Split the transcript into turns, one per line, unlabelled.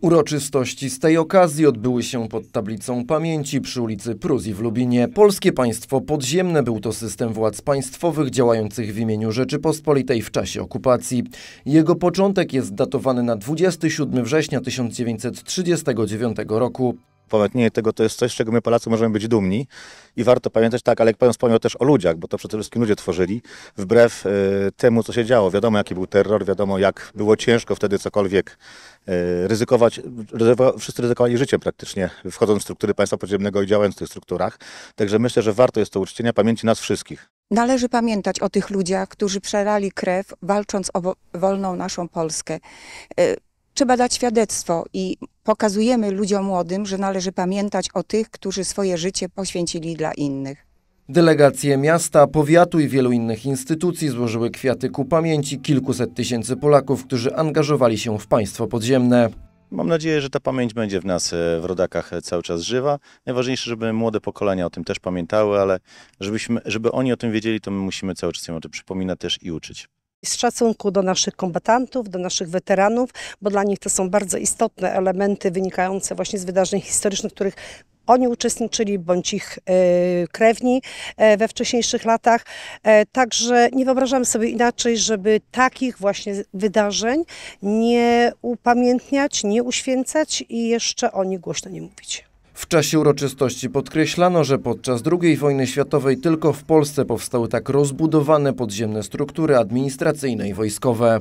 Uroczystości z tej okazji odbyły się pod tablicą pamięci przy ulicy Pruzji w Lubinie. Polskie państwo podziemne był to system władz państwowych działających w imieniu Rzeczypospolitej w czasie okupacji. Jego początek jest datowany na 27 września
1939 roku. Pomętnienie tego to jest coś, czego my Polacy możemy być dumni i warto pamiętać, tak, ale jak Pan wspomniał też o ludziach, bo to przede wszystkim ludzie tworzyli, wbrew y, temu, co się działo. Wiadomo, jaki był terror, wiadomo, jak było ciężko wtedy cokolwiek y, ryzykować. Ryzyko, wszyscy ryzykowali życiem praktycznie, wchodząc w struktury państwa podziemnego i działając w tych strukturach. Także myślę, że warto jest to uczczenia pamięci nas wszystkich.
Należy pamiętać o tych ludziach, którzy przerali krew, walcząc o wolną naszą Polskę. Y trzeba dać świadectwo i pokazujemy ludziom młodym, że należy pamiętać o tych, którzy swoje życie poświęcili dla innych.
Delegacje miasta, powiatu i wielu innych instytucji złożyły kwiaty ku pamięci kilkuset tysięcy Polaków, którzy angażowali się w państwo podziemne.
Mam nadzieję, że ta pamięć będzie w nas, e, w rodakach, e, cały czas żywa. Najważniejsze, żeby młode pokolenia o tym też pamiętały, ale żebyśmy, żeby oni o tym wiedzieli, to my musimy cały czas im o tym przypominać też
i uczyć z szacunku do naszych kombatantów, do naszych weteranów, bo dla nich to są bardzo istotne elementy wynikające właśnie z wydarzeń historycznych, w których oni uczestniczyli bądź ich e, krewni e, we wcześniejszych latach. E, także nie wyobrażam sobie inaczej, żeby takich właśnie wydarzeń nie upamiętniać, nie uświęcać i jeszcze o nich głośno nie mówić.
W czasie uroczystości podkreślano, że podczas II wojny światowej tylko w Polsce powstały tak rozbudowane podziemne struktury administracyjne i wojskowe.